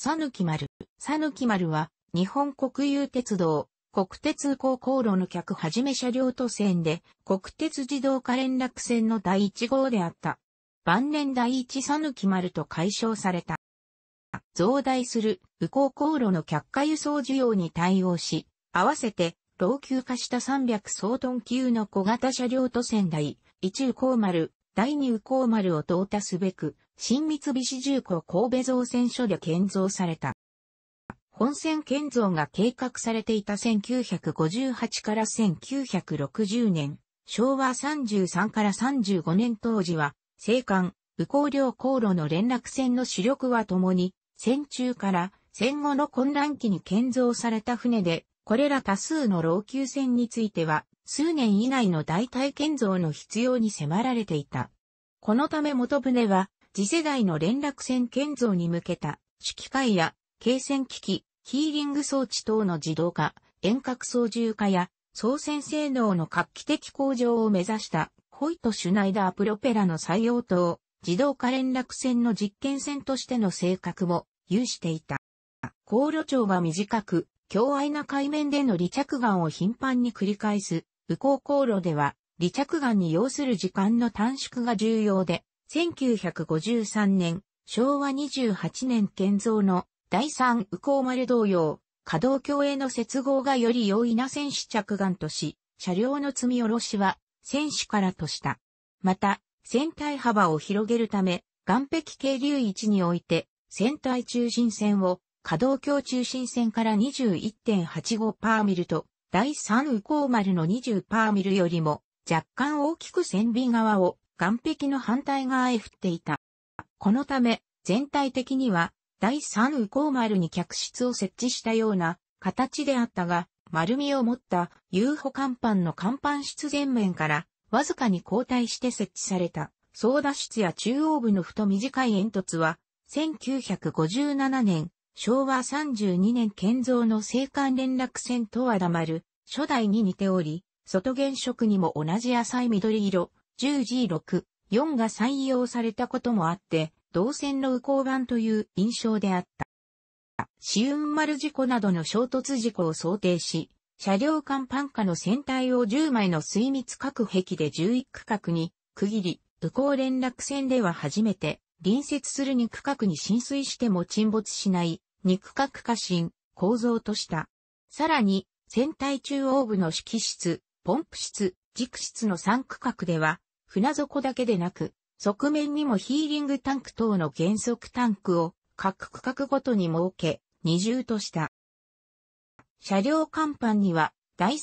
さぬき丸。さぬき丸は、日本国有鉄道、国鉄高校路の客はじめ車両都線で、国鉄自動化連絡線の第1号であった。晩年第一さぬき丸と解消された。増大する、宇高航路の客下輸送需要に対応し、合わせて、老朽化した300総トン級の小型車両都線第、一宇高丸、第二宇光丸を到達すべく、新三菱重工神戸造船所で建造された。本船建造が計画されていた1958から1960年、昭和33から35年当時は、青函、宇光両航路の連絡船の主力は共に、戦中から戦後の混乱期に建造された船で、これら多数の老朽船については、数年以内の代替建造の必要に迫られていた。このため元船は、次世代の連絡船建造に向けた、指揮会や、軽船機器、ヒーリング装置等の自動化、遠隔操縦化や、操船性能の画期的向上を目指した、ホイト・シュナイダープロペラの採用等、自動化連絡船の実験船としての性格も有していた。航路長が短く、強愛な海面での離着岸を頻繁に繰り返す、右航航路では、離着岸に要する時間の短縮が重要で、1953年、昭和28年建造の第三右航丸同様、稼働橋への接合がより容易な戦士着岸とし、車両の積み下ろしは戦士からとした。また、船体幅を広げるため、岸壁渓流置において、船体中心線を可動橋中心線から21.85パーミルと、第3右光丸の20パーミルよりも、若干大きく線尾側を、岸壁の反対側へ振っていた。このため、全体的には、第3右光丸に客室を設置したような形であったが、丸みを持った遊歩甲板の甲板室前面からわずかに後退して設置された操舵室や中央部のふと短い煙突は1957年昭和32年建造の青函連絡船とは黙る、初代に似ており、外原色にも同じ浅い緑色、10G6、4が採用されたこともあって、銅線の右交板という印象であった。死運丸事故などの衝突事故を想定し、車両間パン下の船体を10枚の水密各壁で11区画に区切り、右交連絡船では初めて、隣接する2区画に浸水しても沈没しない肉核化身、構造とした。さらに、船体中央部の指揮室、ポンプ室、軸室の3区画では、船底だけでなく、側面にもヒーリングタンク等の減速タンクを各区画ごとに設け、二重とした。車両甲板には、第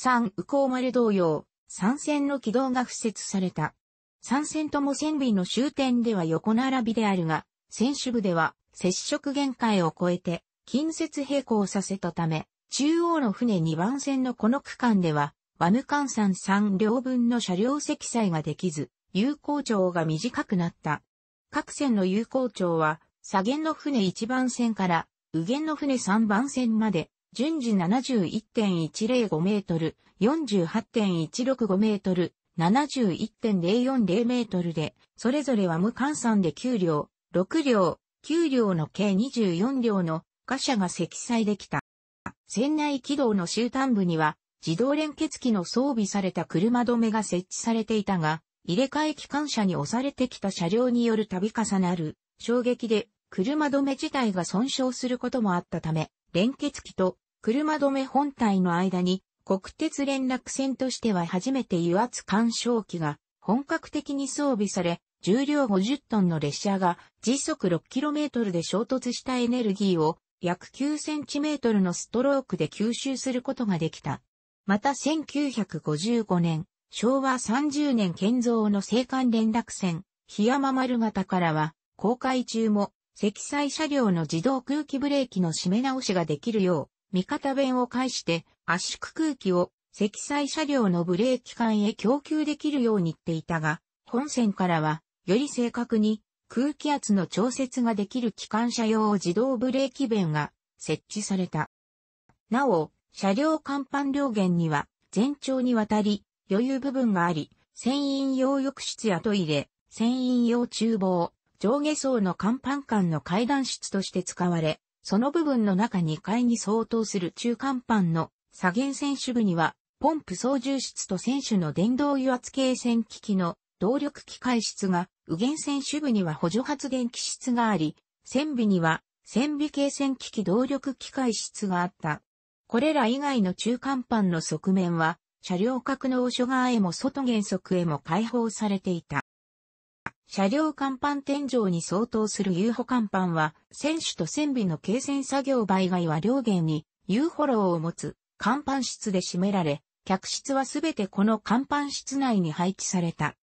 コ右マル同様、三線の軌道が付設された。三線とも線尾の終点では横並びであるが、選手部では接触限界を超えて近接並行させたため、中央の船2番線のこの区間では、ワム換算3両分の車両積載ができず、有効長が短くなった。各線の有効長は、左舷の船1番線から、右舷の船3番線まで、順次71.105メートル、48.165メートル、71.040メートルで、それぞれは無換算で9両、6両、9両の計24両の貨車が積載できた。船内軌道の終端部には自動連結機の装備された車止めが設置されていたが、入れ替え機関車に押されてきた車両による度重なる衝撃で車止め自体が損傷することもあったため、連結機と車止め本体の間に国鉄連絡船としては初めて油圧干渉機が本格的に装備され、重量50トンの列車が時速 6km で衝突したエネルギーを約 9cm のストロークで吸収することができた。また1955年、昭和30年建造の青函連絡船、檜山丸型からは、公開中も積載車両の自動空気ブレーキの締め直しができるよう、味方弁を介して圧縮空気を積載車両のブレーキ管へ供給できるようにっていたが、本線からはより正確に空気圧の調節ができる機関車用自動ブレーキ弁が設置された。なお、車両甲板両舷には全長にわたり余裕部分があり、船員用浴室やトイレ、船員用厨房、上下層の甲板間の階段室として使われ、その部分の中2階に相当する中間板の左舷選手部には、ポンプ操縦室と選手の電動油圧計線機器の動力機械室が右舷線主部には補助発電機室があり、船尾には船尾形線機器動力機械室があった。これら以外の中間板の側面は、車両格納所側へも外原則へも開放されていた。車両甲板天井に相当する遊歩甲板は、船首と船尾の経線作業場以外は両舷に遊歩路を持つ甲板室で占められ、客室はすべてこの甲板室内に配置された。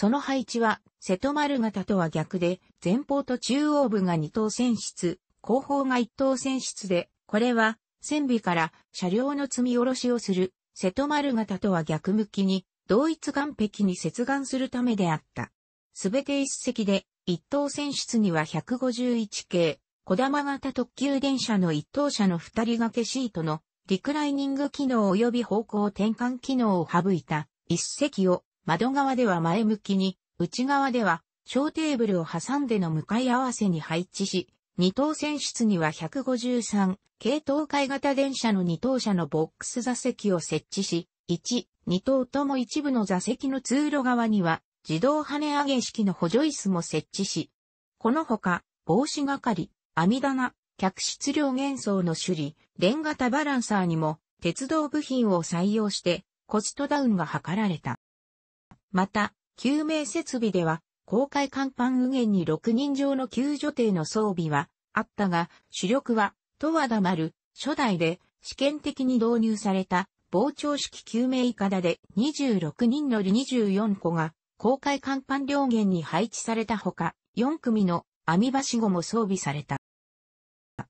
その配置は、瀬戸丸型とは逆で、前方と中央部が2等船室、後方が1等船室で、これは、船尾から車両の積み下ろしをする、瀬戸丸型とは逆向きに、同一岸壁に接岸するためであった。すべて一隻で、一等船室には151系、小玉型特急電車の一等車の二人掛けシートの、リクライニング機能及び方向転換機能を省いた、一隻を窓側では前向きに、内側では小テーブルを挟んでの向かい合わせに配置し、二等船室には153系統階型電車の二等車のボックス座席を設置し、1、二等とも一部の座席の通路側には自動跳ね上げ式の補助椅子も設置し、このほか、帽子係、網棚、客室量減層の処理、レンガタバランサーにも鉄道部品を採用してコストダウンが図られた。また、救命設備では、公開甲板右舷に6人乗の救助艇の装備はあったが、主力は、はだまる、初代で試験的に導入された膨張式救命いかだで26人乗り24個が公開甲板両舷に配置されたほか、4組の網橋後も装備された。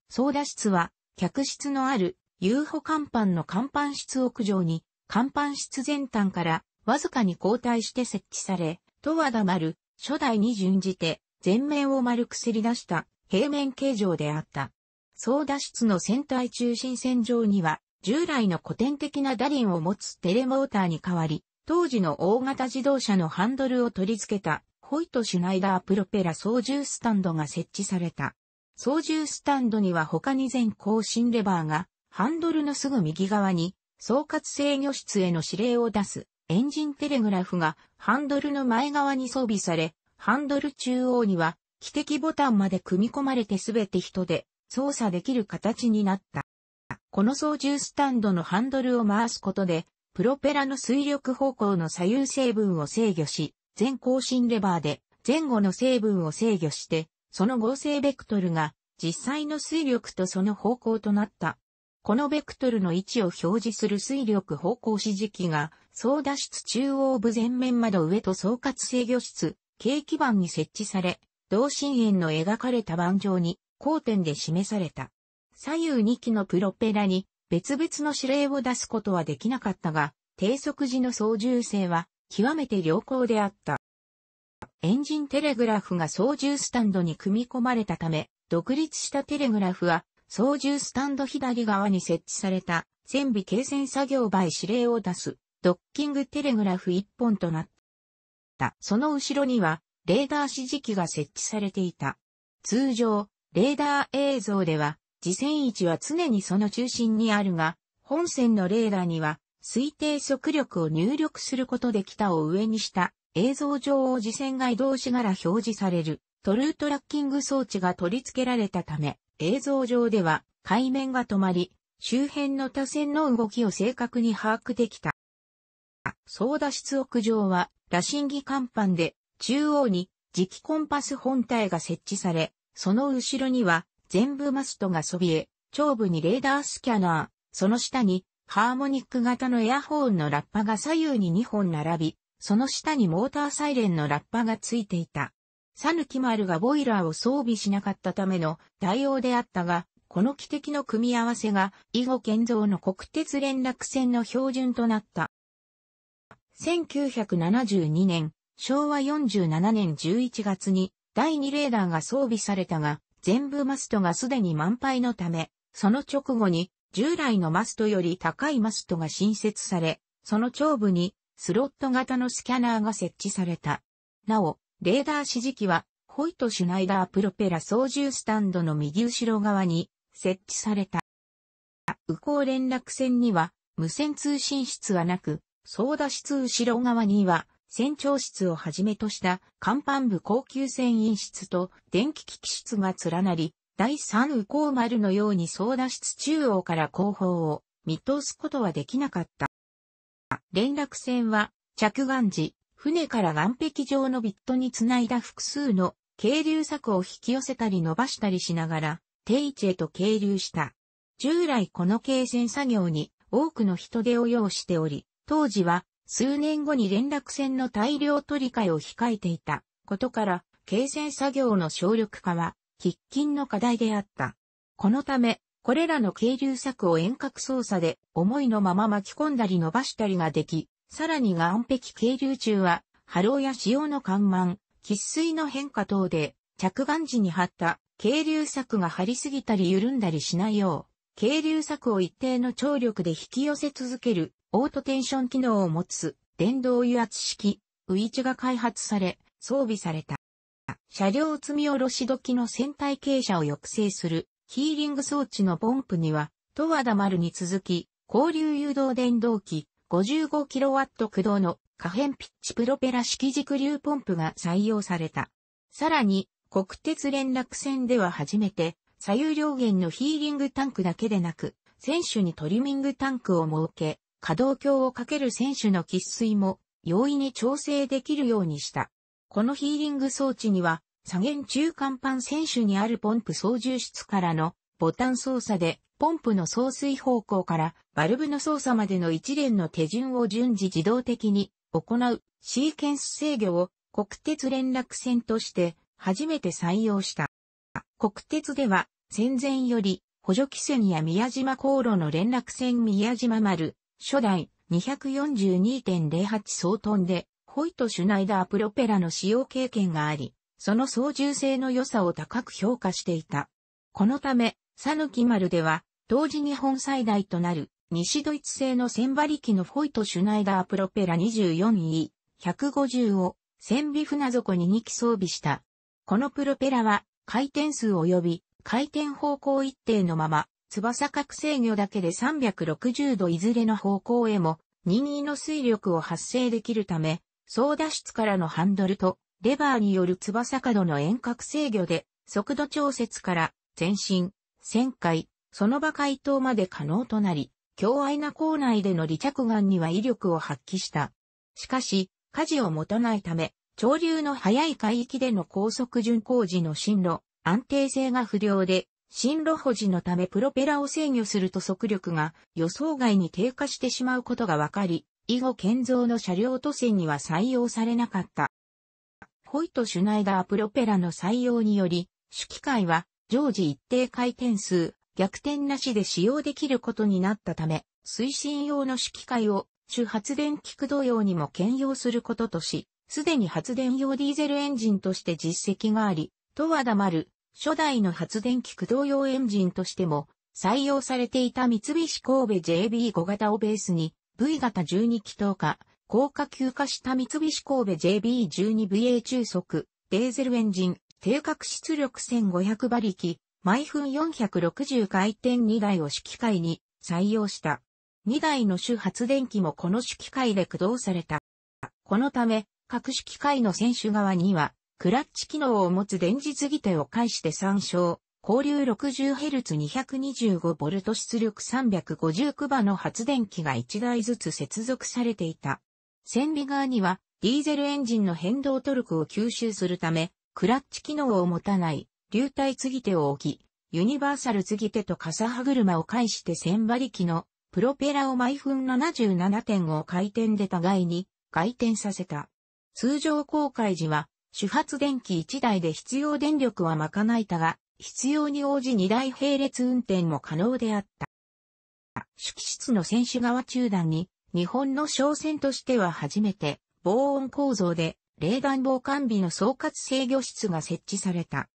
操舵室は、客室のある遊歩甲板の甲板室屋上に、甲板室前端からわずかに交代して設置され、とは黙る、初代に準じて、前面を丸くすり出した平面形状であった。操舵室の船体中心線上には、従来の古典的なダリンを持つテレモーターに代わり、当時の大型自動車のハンドルを取り付けた、ホイト・シュナイダープロペラ操縦スタンドが設置された。操縦スタンドには他に全更新レバーが、ハンドルのすぐ右側に、総括制御室への指令を出すエンジンテレグラフがハンドルの前側に装備され、ハンドル中央には、汽笛ボタンまで組み込まれてすべて人で操作できる形になった。この操縦スタンドのハンドルを回すことで、プロペラの水力方向の左右成分を制御し、全更新レバーで前後の成分を制御して、その合成ベクトルが実際の水力とその方向となったこのベクトルの位置を表示する水力方向指示器が、操脱室中央部前面窓上と総括制御室、軽基板に設置され、同心円の描かれた盤上に、交点で示された。左右2機のプロペラに、別々の指令を出すことはできなかったが、低速時の操縦性は、極めて良好であった。エンジンテレグラフが操縦スタンドに組み込まれたため、独立したテレグラフは操縦スタンド左側に設置された、船尾継線作業場へ指令を出す、ドッキングテレグラフ1本となった。その後ろには、レーダー指示器が設置されていた。通常、レーダー映像では、次線位置は常にその中心にあるが、本線のレーダーには、推定速力を入力することで北を上にした映像上を次線が移動しながら表示されるトルートラッキング装置が取り付けられたため、映像上では海面が止まり、周辺の多線の動きを正確に把握できた。操舵室屋上は、羅針儀甲板で、中央に磁気コンパス本体が設置され、その後ろには全部マストがそびえ、頂部にレーダースキャナー、その下にハーモニック型のエアホーンのラッパが左右に2本並び、その下にモーターサイレンのラッパがついていた。サヌキマルがボイラーを装備しなかったための対応であったが、この汽笛の組み合わせが、以後建造の国鉄連絡船の標準となった。1972年、昭和47年11月に、第2レーダーが装備されたが、全部マストがすでに満杯のため、その直後に、従来のマストより高いマストが新設され、その頂部に、スロット型のスキャナーが設置された。なお、レーダー指示機は、ホイト・シュナイダープロペラ操縦スタンドの右後ろ側に設置された。右向連絡船には無線通信室はなく、操舵室後ろ側には船長室をはじめとした甲板部高級船員室と電気機器室が連なり、第三右向丸のように操舵室中央から後方を見通すことはできなかった。連絡船は着岸時、船から岸壁上のビットにつないだ複数の渓流柵を引き寄せたり伸ばしたりしながら、定位置へと渓流した。従来この軽線作業に多くの人手を要しており、当時は数年後に連絡船の大量取り替えを控えていたことから、軽線作業の省力化は喫緊の課題であった。このため、これらの渓流柵を遠隔操作で思いのまま巻き込んだり伸ばしたりができ、さらに岸壁渓流中は、波浪や潮の緩慢、喫水の変化等で、着岸時に張った渓流柵が張りすぎたり緩んだりしないよう、渓流柵を一定の張力で引き寄せ続ける、オートテンション機能を持つ、電動油圧式、ウイチが開発され、装備された。車両積み下ろし時の船体傾斜を抑制する、ヒーリング装置のポンプには、とわだ。丸に続き、交流誘導電動機、55kW 駆動の可変ピッチプロペラ式軸流ポンプが採用された。さらに、国鉄連絡船では初めて、左右両舷のヒーリングタンクだけでなく、選手にトリミングタンクを設け、可動鏡をかける選手の喫水も容易に調整できるようにした。このヒーリング装置には、左舷中間板選手にあるポンプ操縦室からのボタン操作でポンプの送水方向からバルブの操作までの一連の手順を順次自動的に行うシーケンス制御を国鉄連絡船として初めて採用した。国鉄では戦前より補助機船や宮島航路の連絡船宮島丸、初代242.08総トンで、ホイト・シュナイダープロペラの使用経験があり、その操縦性の良さを高く評価していた。このため、サヌキ丸では、当時日本最大となる西ドイツ製の千馬力のフォイト・シュナイダープロペラ 24E、150を千尾船底に2機装備した。このプロペラは回転数及び回転方向一定のまま、翼角制御だけで360度いずれの方向へも任意の水力を発生できるため、操舵室からのハンドルとレバーによる翼角の遠隔制御で速度調節から前進、旋回、その場回答まで可能となり、強愛な校内での離着岸には威力を発揮した。しかし、火事を持たないため、潮流の速い海域での高速巡航時の進路、安定性が不良で、進路保持のためプロペラを制御すると速力が予想外に低下してしまうことが分かり、以後建造の車両都線には採用されなかった。ホイト・シュナイダープロペラの採用により、主機械は常時一定回転数逆転なしで使用できることになったため、推進用の指揮会を主発電機駆動用にも兼用することとし、すでに発電用ディーゼルエンジンとして実績があり、とは黙る、初代の発電機駆動用エンジンとしても採用されていた三菱神戸 JB5 型をベースに V 型12気筒化、高架級化した三菱神戸 JB12VA 中速、デーゼルエンジン、定格出力1500馬力、毎分460回転2台を揮会に採用した。2台の主発電機もこの揮会で駆動された。このため、各揮会の選手側には、クラッチ機能を持つ電磁継ぎ手を介して参照、交流 60Hz225V 出力350クバの発電機が1台ずつ接続されていた。船尾側には、ディーゼルエンジンの変動トルクを吸収するため、クラッチ機能を持たない流体継ぎ手を置き、ユニバーサル継ぎ手と傘歯車を介して千馬力のプロペラを毎分7 7を回転で互いに回転させた。通常航海時は主発電機1台で必要電力は賄いたが、必要に応じ2台並列運転も可能であった。主機室の選手側中段に、日本の商船としては初めて、防音構造で、冷暖房完備の総括制御室が設置された。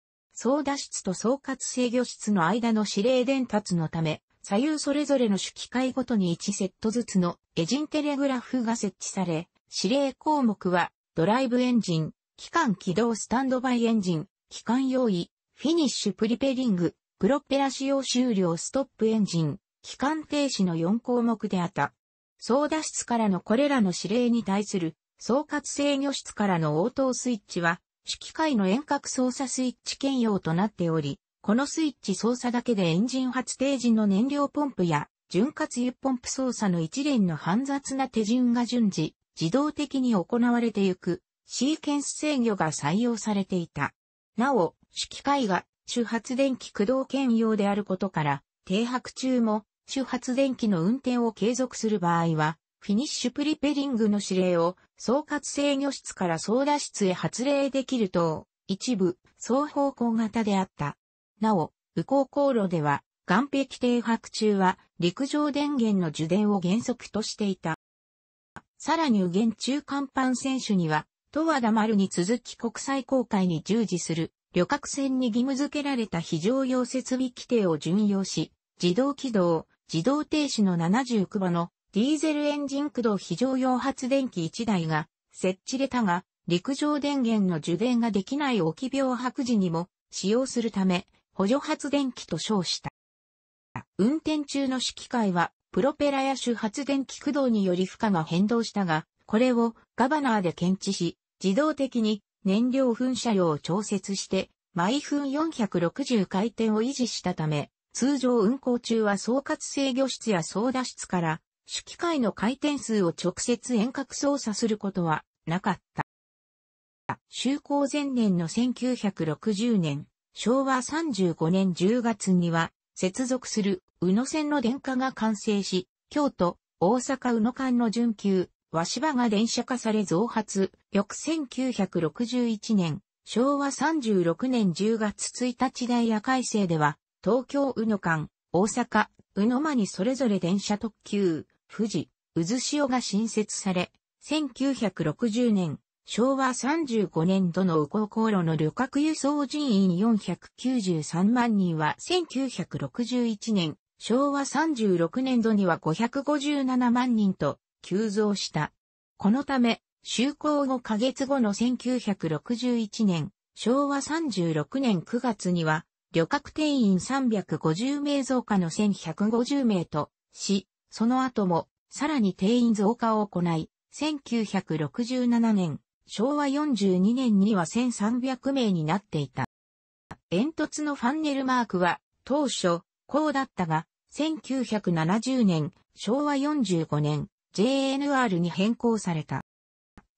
操舵室と総括制御室の間の指令伝達のため、左右それぞれの主機械ごとに1セットずつのエジンテレグラフが設置され、指令項目は、ドライブエンジン、機関起動スタンドバイエンジン、機関用意、フィニッシュプリペリング、プロペラ使用終了ストップエンジン、機関停止の4項目であった。操舵室からのこれらの指令に対する、総括制御室からの応答スイッチは、揮械の遠隔操作スイッチ兼用となっており、このスイッチ操作だけでエンジン発定時の燃料ポンプや潤滑油ポンプ操作の一連の煩雑な手順が順次、自動的に行われていく、シーケンス制御が採用されていた。なお、指機械が主発電機駆動兼用であることから、停泊中も主発電機の運転を継続する場合は、フィニッシュプリペリングの指令を総括制御室から操舵室へ発令できる等、一部、双方向型であった。なお、右航航路では、岸壁停泊中は陸上電源の受電を原則としていた。さらに右舷中間板選手には、十和田丸に続き国際航海に従事する旅客船に義務付けられた非常用設備規定を準用し、自動起動、自動停止の79場のディーゼルエンジン駆動非常用発電機1台が設置れたが、陸上電源の受電ができない置き病白時にも使用するため、補助発電機と称した。運転中の指揮会は、プロペラや主発電機駆動により負荷が変動したが、これをガバナーで検知し、自動的に燃料噴射量を調節して、毎分460回転を維持したため、通常運行中は総括制御室や操舵室から主機械の回転数を直接遠隔操作することはなかった。就航前年の1960年、昭和35年10月には、接続する宇野線の電化が完成し、京都、大阪宇野間の準急、和羽が電車化され増発、翌1961年、昭和36年10月1日ダイヤ改正では、東京宇野間、大阪、宇野間にそれぞれ電車特急、富士、渦潮が新設され、1960年、昭和35年度の右高航路の旅客輸送人員493万人は1961年、昭和36年度には557万人と急増した。このため、就航後ヶ月後の1961年、昭和36年9月には、旅客定員350名増加の1150名と、し、その後も、さらに定員増加を行い、1967年、昭和42年には1300名になっていた。煙突のファンネルマークは、当初、こうだったが、1970年、昭和45年、JNR に変更された。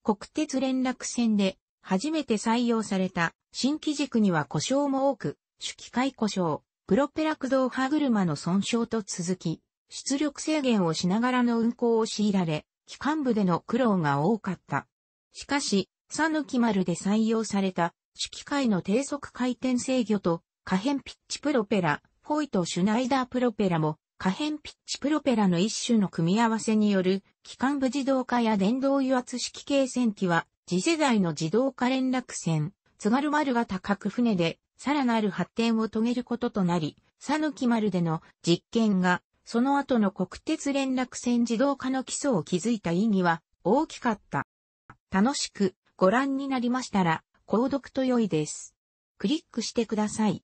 国鉄連絡船で、初めて採用された、新機軸には故障も多く、主機械故障、プロペラ駆動歯車の損傷と続き、出力制限をしながらの運行を強いられ、機関部での苦労が多かった。しかし、讃岐丸で採用された、主機械の低速回転制御と、可変ピッチプロペラ、ホイト・シュナイダープロペラも、可変ピッチプロペラの一種の組み合わせによる、機関部自動化や電動油圧式計船機は、次世代の自動化連絡船、津軽丸型各船で、さらなる発展を遂げることとなり、讃岐丸での実験がその後の国鉄連絡線自動化の基礎を築いた意義は大きかった。楽しくご覧になりましたら、購読と良いです。クリックしてください。